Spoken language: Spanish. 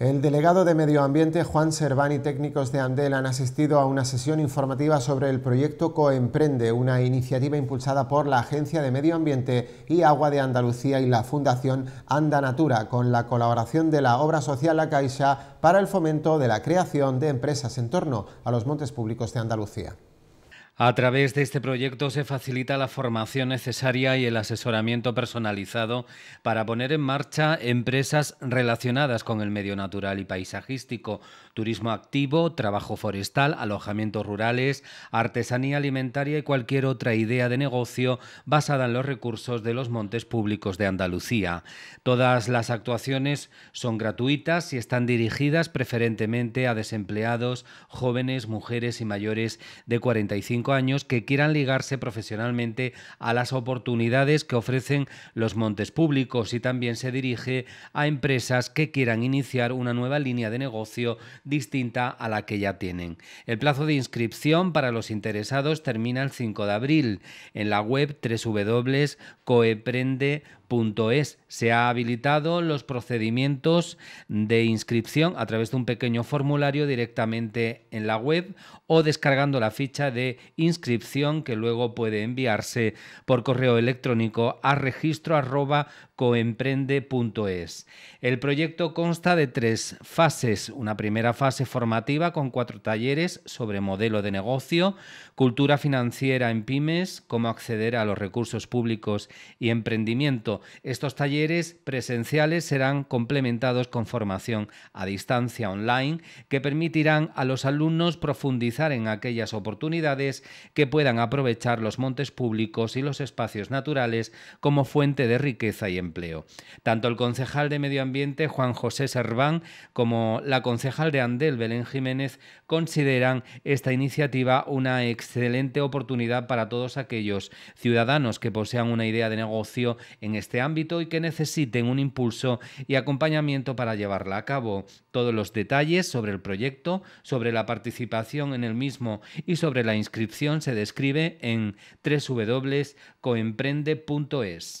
El delegado de Medio Ambiente, Juan Serván y técnicos de Andel han asistido a una sesión informativa sobre el proyecto Coemprende, una iniciativa impulsada por la Agencia de Medio Ambiente y Agua de Andalucía y la Fundación Anda Natura, con la colaboración de la obra social La Caixa para el fomento de la creación de empresas en torno a los montes públicos de Andalucía. A través de este proyecto se facilita la formación necesaria y el asesoramiento personalizado para poner en marcha empresas relacionadas con el medio natural y paisajístico, turismo activo, trabajo forestal, alojamientos rurales, artesanía alimentaria y cualquier otra idea de negocio basada en los recursos de los montes públicos de Andalucía. Todas las actuaciones son gratuitas y están dirigidas preferentemente a desempleados, jóvenes, mujeres y mayores de 45 años que quieran ligarse profesionalmente a las oportunidades que ofrecen los montes públicos y también se dirige a empresas que quieran iniciar una nueva línea de negocio distinta a la que ya tienen. El plazo de inscripción para los interesados termina el 5 de abril. En la web www.coeprende.com .es. Se ha habilitado los procedimientos de inscripción a través de un pequeño formulario directamente en la web o descargando la ficha de inscripción que luego puede enviarse por correo electrónico a registro@coemprende.es. El proyecto consta de tres fases, una primera fase formativa con cuatro talleres sobre modelo de negocio, cultura financiera en pymes, cómo acceder a los recursos públicos y emprendimiento estos talleres presenciales serán complementados con formación a distancia online que permitirán a los alumnos profundizar en aquellas oportunidades que puedan aprovechar los montes públicos y los espacios naturales como fuente de riqueza y empleo. Tanto el concejal de Medio Ambiente, Juan José Serván, como la concejal de Andel, Belén Jiménez, consideran esta iniciativa una excelente oportunidad para todos aquellos ciudadanos que posean una idea de negocio en este este ámbito y que necesiten un impulso y acompañamiento para llevarla a cabo. Todos los detalles sobre el proyecto, sobre la participación en el mismo y sobre la inscripción se describe en www.coemprende.es.